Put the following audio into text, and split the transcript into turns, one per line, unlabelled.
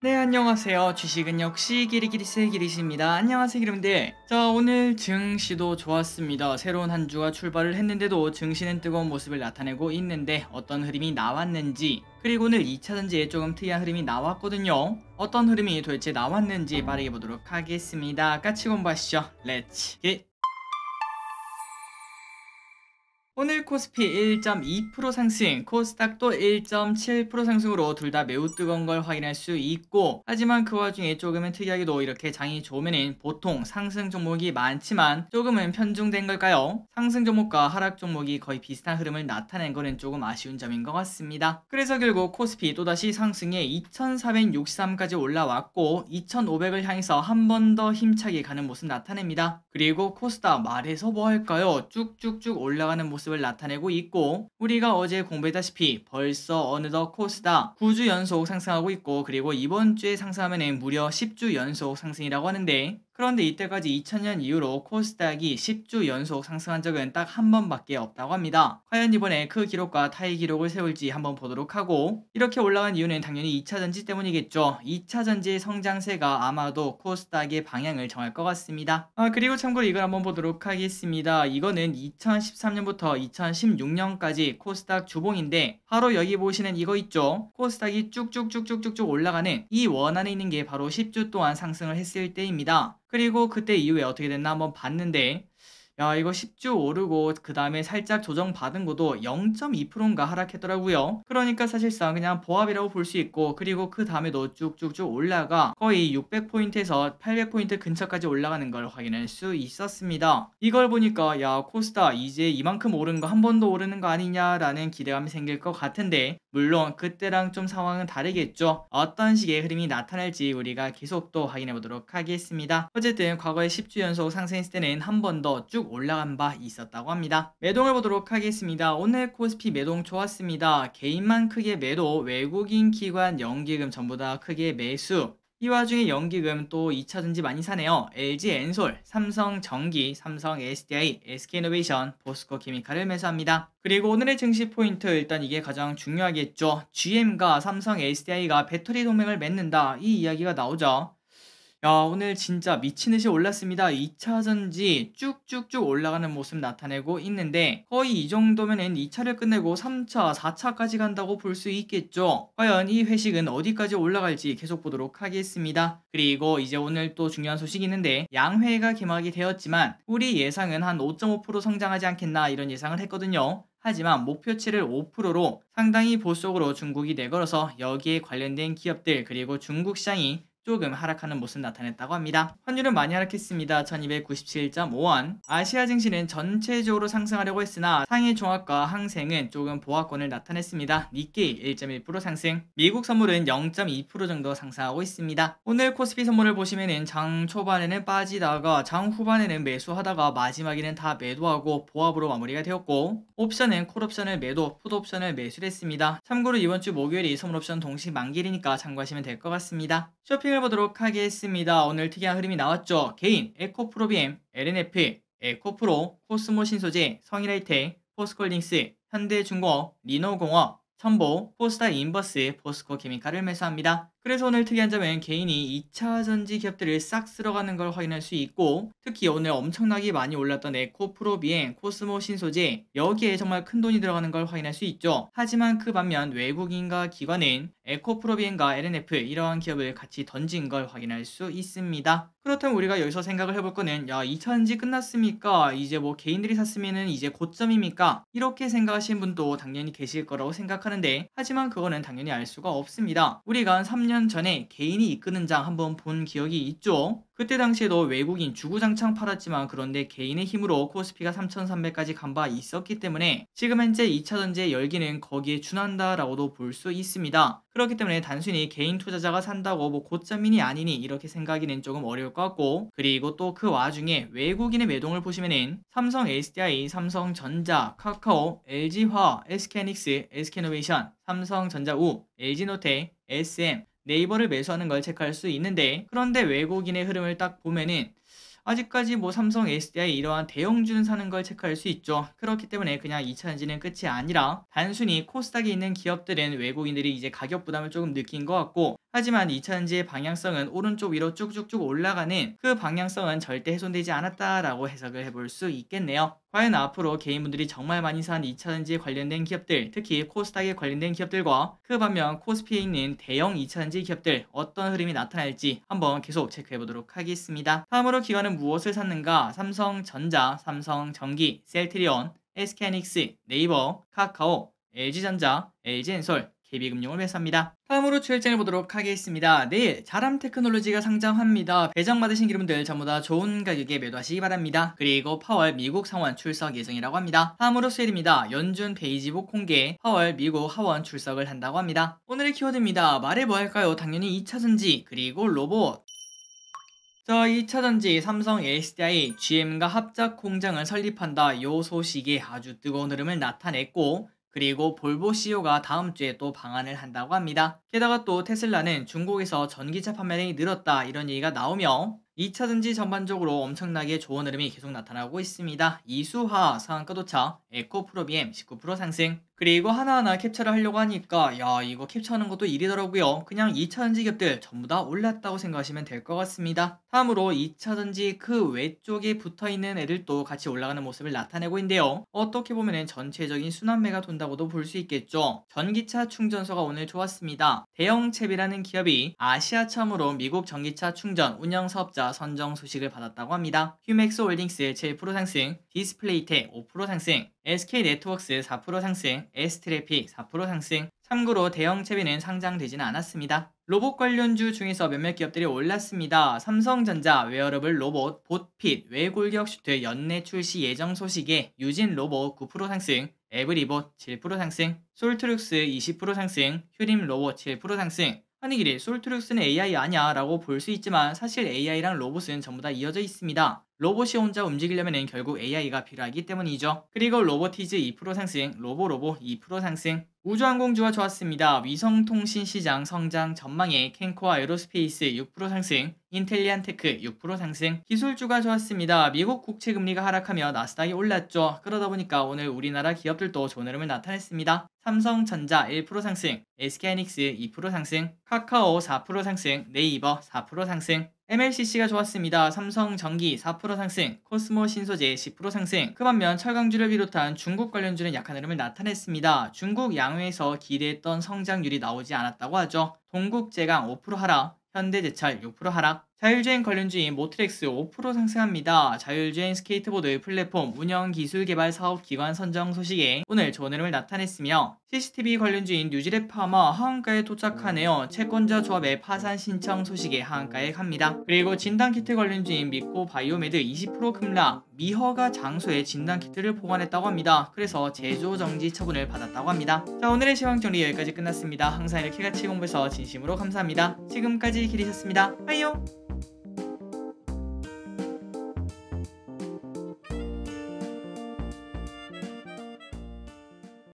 네 안녕하세요 주식은 역시 기리기리스 기리씨입니다 안녕하세요 기러분들자 오늘 증시도 좋았습니다 새로운 한 주가 출발을 했는데도 증시는 뜨거운 모습을 나타내고 있는데 어떤 흐름이 나왔는지 그리고 오늘 2차전지에 조금 특이한 흐름이 나왔거든요 어떤 흐름이 도대체 나왔는지 빠르게 보도록 하겠습니다 까치 공부하시죠 렛츠 기 오늘 코스피 1.2% 상승, 코스닥도 1.7% 상승으로 둘 다 매우 뜨거운 걸 확인할 수 있고 하지만 그 와중에 조금은 특이하게도 이렇게 장이 좋으면 보통 상승 종목이 많지만 조금은 편중된 걸까요? 상승 종목과 하락 종목이 거의 비슷한 흐름을 나타낸 거는 조금 아쉬운 점인 것 같습니다. 그래서 결국 코스피 또다시 상승에 2463까지 올라왔고 2500을 향해서 한 번 더 힘차게 가는 모습 나타냅니다. 그리고 코스닥 말해서 뭐할까요? 쭉쭉쭉 올라가는 모습 모습을 나타내고 있고 우리가 어제 공부했다시피 벌써 어느덧 코스닥 9주 연속 상승하고 있고 그리고 이번 주에 상승하면 무려 10주 연속 상승이라고 하는데 그런데 이때까지 2000년 이후로 코스닥이 10주 연속 상승한 적은 딱 한 번밖에 없다고 합니다. 과연 이번에 그 기록과 타이 기록을 세울지 한번 보도록 하고 이렇게 올라간 이유는 당연히 2차전지 때문이겠죠. 2차전지의 성장세가 아마도 코스닥의 방향을 정할 것 같습니다. 아 그리고 참고로 이걸 한번 보도록 하겠습니다. 이거는 2013년부터 2016년까지 코스닥 주봉인데 바로 여기 보시는 이거 있죠? 코스닥이 쭉쭉쭉쭉쭉쭉 올라가는 이원 안에 있는 게 바로 10주 동안 상승을 했을 때입니다. 그리고 그때 이후에 어떻게 됐나 한번 봤는데 야, 이거 10주 오르고 그 다음에 살짝 조정받은 것도 0.2%인가 하락했더라고요. 그러니까 사실상 그냥 보합이라고 볼 수 있고 그리고 그 다음에도 쭉쭉쭉 올라가 거의 600포인트에서 800포인트 근처까지 올라가는 걸 확인할 수 있었습니다. 이걸 보니까 야코스타 이제 이만큼 오른 거 한 번도 오르는 거 아니냐라는 기대감이 생길 것 같은데 물론 그때랑 좀 상황은 다르겠죠. 어떤 식의 흐름이 나타날지 우리가 계속 또 확인해 보도록 하겠습니다. 어쨌든 과거에 10주 연속 상승했을 때는 한 번 더 쭉 올라간 바 있었다고 합니다. 매동을 보도록 하겠습니다. 오늘 코스피 매동 좋았습니다. 개인만 크게 매도, 외국인 기관 연기금 전부 다 크게 매수, 이 와중에 연기금 또 2차전지 많이 사네요. LG 엔솔, 삼성 전기, 삼성 SDI, SK이노베이션, 보스코 케미칼을 매수합니다. 그리고 오늘의 증시 포인트 일단 이게 가장 중요하겠죠. GM과 삼성 SDI가 배터리 동맹을 맺는다 이 이야기가 나오죠. 야, 오늘 진짜 미친 듯이 올랐습니다. 2차전지 쭉쭉쭉 올라가는 모습 나타내고 있는데 거의 이 정도면은 2차를 끝내고 3차, 4차까지 간다고 볼 수 있겠죠. 과연 이 회식은 어디까지 올라갈지 계속 보도록 하겠습니다. 그리고 이제 오늘 또 중요한 소식이 있는데 양회가 개막이 되었지만 우리 예상은 한 5.5% 성장하지 않겠나 이런 예상을 했거든요. 하지만 목표치를 5%로 상당히 보수적으로 중국이 내걸어서 여기에 관련된 기업들 그리고 중국 시장이 조금 하락하는 모습 나타냈다고 합니다. 환율은 많이 하락했습니다. 1297.5원 아시아 증시는 전체적으로 상승하려고 했으나 상해 종합과 항생은 조금 보합권을 나타냈습니다. 니케이 1.1% 상승 미국 선물은 0.2% 정도 상승하고 있습니다. 오늘 코스피 선물을 보시면 장 초반에는 빠지다가 장 후반에는 매수하다가 마지막에는 다 매도하고 보합으로 마무리가 되었고 옵션은 콜옵션을 매도, 푸드옵션을 매수를 했습니다. 참고로 이번 주 목요일이 선물옵션 동시 만기일이니까 참고하시면 될 것 같습니다. 쇼핑을 보도록 하겠습니다. 오늘 특이한 흐름이 나왔죠. 개인, 에코프로비엠, LNF, 에코프로, 코스모 신소재, 성일이텍 포스콜링스, 현대중공업, 리노공업, 첨보, 포스타 인버스, 포스코 케미칼을 매수합니다. 그래서 오늘 특이한 점은 개인이 2차 전지 기업들을 싹 쓸어가는 걸 확인할 수 있고 특히 오늘 엄청나게 많이 올랐던 에코 프로비엔 코스모 신소재 여기에 정말 큰 돈이 들어가는 걸 확인할 수 있죠. 하지만 그 반면 외국인과 기관은 에코 프로비엔과 LNF 이러한 기업을 같이 던진 걸 확인할 수 있습니다. 그렇다면 우리가 여기서 생각을 해볼 거는 야 2차 전지 끝났습니까? 이제 뭐 개인들이 샀으면 이제 고점입니까? 이렇게 생각하시는 분도 당연히 계실 거라고 생각하는데 하지만 그거는 당연히 알 수가 없습니다. 우리가 3년 10년 전에 개인이 이끄는 장 한번 본 기억이 있죠? 그때 당시에도 외국인 주구장창 팔았지만 그런데 개인의 힘으로 코스피가 3,300까지 간 바 있었기 때문에 지금 현재 2차전지의 열기는 거기에 준한다라고도 볼 수 있습니다. 그렇기 때문에 단순히 개인 투자자가 산다고 뭐 고점이니 아니니 이렇게 생각이는 조금 어려울 것 같고 그리고 또 그 와중에 외국인의 매동을 보시면은 삼성 SDI, 삼성전자, 카카오, l g 화 SK닉스, SK노베이션, 삼성전자우, LG노테, SM, 네이버를 매수하는 걸 체크할 수 있는데 그런데 외국인의 흐름을 딱 보면은 아직까지 뭐 삼성 SDI 이러한 대형주는 사는 걸 체크할 수 있죠. 그렇기 때문에 그냥 2차전지는 끝이 아니라 단순히 코스닥에 있는 기업들은 외국인들이 이제 가격 부담을 조금 느낀 것 같고 하지만 2차전지의 방향성은 오른쪽 위로 쭉쭉쭉 올라가는 그 방향성은 절대 훼손되지 않았다라고 해석을 해볼 수 있겠네요. 과연 앞으로 개인분들이 정말 많이 산 2차전지에 관련된 기업들, 특히 코스닥에 관련된 기업들과 그 반면 코스피에 있는 대형 2차전지 기업들 어떤 흐름이 나타날지 한번 계속 체크해보도록 하겠습니다. 다음으로 기관은 무엇을 샀는가? 삼성전자, 삼성전기, 셀트리온, SK닉스, 네이버, 카카오, LG전자, LG엔솔, KB금융을 회사입니다. 다음으로 주일장을 보도록 하겠습니다. 내일 자람 테크놀로지가 상장합니다. 배정받으신 기름들 전부 다 좋은 가격에 매도하시기 바랍니다. 그리고 파월 미국 상원 출석 예정이라고 합니다. 다음으로 수일입니다. 연준 베이지북 공개 파월 미국 하원 출석을 한다고 합니다. 오늘의 키워드입니다. 말해 뭐할까요? 당연히 2차전지 그리고 로봇 자, 2차전지 삼성 SDI GM과 합작 공장을 설립한다 요 소식이 아주 뜨거운 흐름을 나타냈고 그리고 볼보 CEO가 다음 주에 또 방안을 한다고 합니다. 게다가 또 테슬라는 중국에서 전기차 판매량이 늘었다 이런 얘기가 나오며 2차 전지 전반적으로 엄청나게 좋은 흐름이 계속 나타나고 있습니다. 이수하 상한가 도착 에코 프로비엠 19% 상승. 그리고 하나하나 캡처를 하려고 하니까 야 이거 캡처하는 것도 일이더라고요. 그냥 2차 전지 기업들 전부 다 올랐다고 생각하시면 될 것 같습니다. 다음으로 2차 전지 그 외쪽에 붙어있는 애들도 같이 올라가는 모습을 나타내고 있는데요. 어떻게 보면 전체적인 순환매가 돈다고도 볼 수 있겠죠. 전기차 충전소가 오늘 좋았습니다. 대형채비라는 기업이 아시아 처음으로 미국 전기차 충전 운영 사업자 선정 소식을 받았다고 합니다. 휴맥스 홀딩스의 7% 상승, 디스플레이테5% 상승, SK네트워크스 4% 상승, 에스트레픽 4% 상승, 참고로 대형 채비는 상장되지는 않았습니다. 로봇 관련주 중에서 몇몇 기업들이 올랐습니다. 삼성전자 웨어러블 로봇 보핏 외골격 슈트 연내 출시 예정 소식에 유진 로봇 9% 상승, 에브리봇 7% 상승, 솔트룩스 20% 상승, 휴림 로봇 7% 상승, 하늘길이 솔트룩스는 AI 아냐 라고 볼 수 있지만 사실 AI랑 로봇은 전부 다 이어져 있습니다. 로봇이 혼자 움직이려면 결국 AI가 필요하기 때문이죠. 그리고 로보티즈 2% 상승, 로보로보 2% 상승. 우주항공주가 좋았습니다. 위성통신시장 성장 전망에 캔코와 에로스페이스 6% 상승, 인텔리안 테크 그 6% 상승. 기술주가 좋았습니다. 미국 국채 금리가 하락하며 나스닥이 올랐죠. 그러다 보니까 오늘 우리나라 기업들도 좋은 흐름을 나타냈습니다. 삼성전자 1% 상승, SK하이닉스 2% 상승, 카카오 4% 상승, 네이버 4% 상승, MLCC가 좋았습니다. 삼성전기 4% 상승, 코스모 신소재 10% 상승. 그 반면 철강주를 비롯한 중국 관련주는 약한 흐름을 나타냈습니다. 중국 양회에서 기대했던 성장률이 나오지 않았다고 하죠. 동국 제강 5% 하락, 현대제철 6% 하락 자율주행 관련주인 모트렉스 5% 상승합니다. 자율주행 스케이트보드 플랫폼 운영 기술 개발 사업 기관 선정 소식에 오늘 전흐을 나타냈으며 CCTV 관련주인 뉴질의 파마 하한가에 도착하네요. 채권자 조합의 파산 신청 소식에 하한가에 갑니다. 그리고 진단키트 관련주인 믿고 바이오메드 20% 급락 미허가 장소에 진단키트를 보관했다고 합니다. 그래서 제조 정지 처분을 받았다고 합니다. 자 오늘의 시황 정리 여기까지 끝났습니다. 항상 이렇게 같이 공부해서 진심으로 감사합니다. 지금까지 길이셨습니다 안녕!